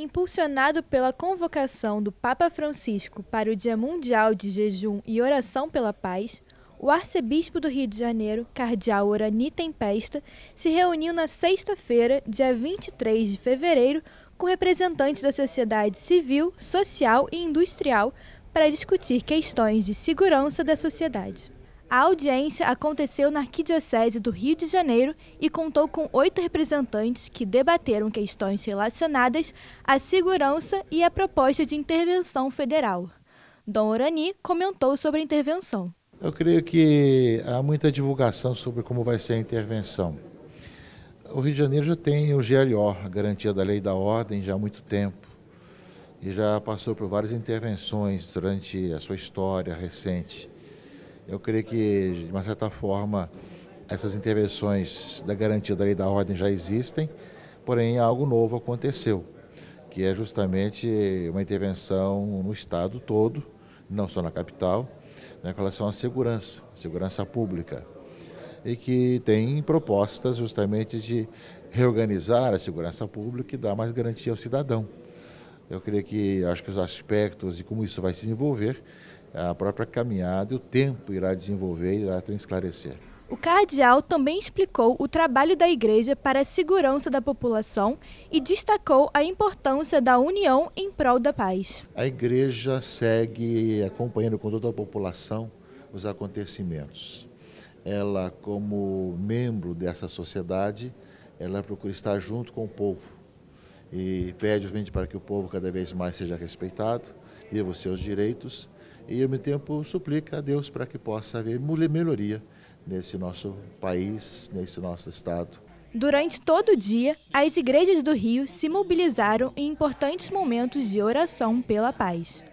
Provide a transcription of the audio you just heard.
Impulsionado pela convocação do Papa Francisco para o Dia Mundial de Jejum e Oração pela Paz, o arcebispo do Rio de Janeiro, cardeal Orani Tempesta, se reuniu na sexta-feira, dia 23 de fevereiro, com representantes da sociedade civil, social e industrial para discutir questões de segurança da sociedade. A audiência aconteceu na Arquidiocese do Rio de Janeiro e contou com oito representantes que debateram questões relacionadas à segurança e à proposta de intervenção federal. Dom Orani comentou sobre a intervenção. Eu creio que há muita divulgação sobre como vai ser a intervenção. O Rio de Janeiro já tem o GLO, a Garantia da Lei e da Ordem, já há muito tempo. E já passou por várias intervenções durante a sua história recente. Eu creio que, de uma certa forma, essas intervenções da garantia da lei da ordem já existem, porém algo novo aconteceu, que é justamente uma intervenção no Estado todo, não só na capital, né, com relação à segurança, segurança pública, e que tem propostas justamente de reorganizar a segurança pública e dar mais garantia ao cidadão. Eu creio que, acho que os aspectos e como isso vai se desenvolver a própria caminhada e o tempo irá desenvolver, irá esclarecer. O cardeal também explicou o trabalho da igreja para a segurança da população e destacou a importância da união em prol da paz. A igreja segue acompanhando com toda a população os acontecimentos. Ela, como membro dessa sociedade, ela procura estar junto com o povo e pede para que o povo cada vez mais seja respeitado, deva os seus direitos e ao mesmo tempo suplica a Deus para que possa haver melhoria nesse nosso país, nesse nosso estado. Durante todo o dia, as igrejas do Rio se mobilizaram em importantes momentos de oração pela paz.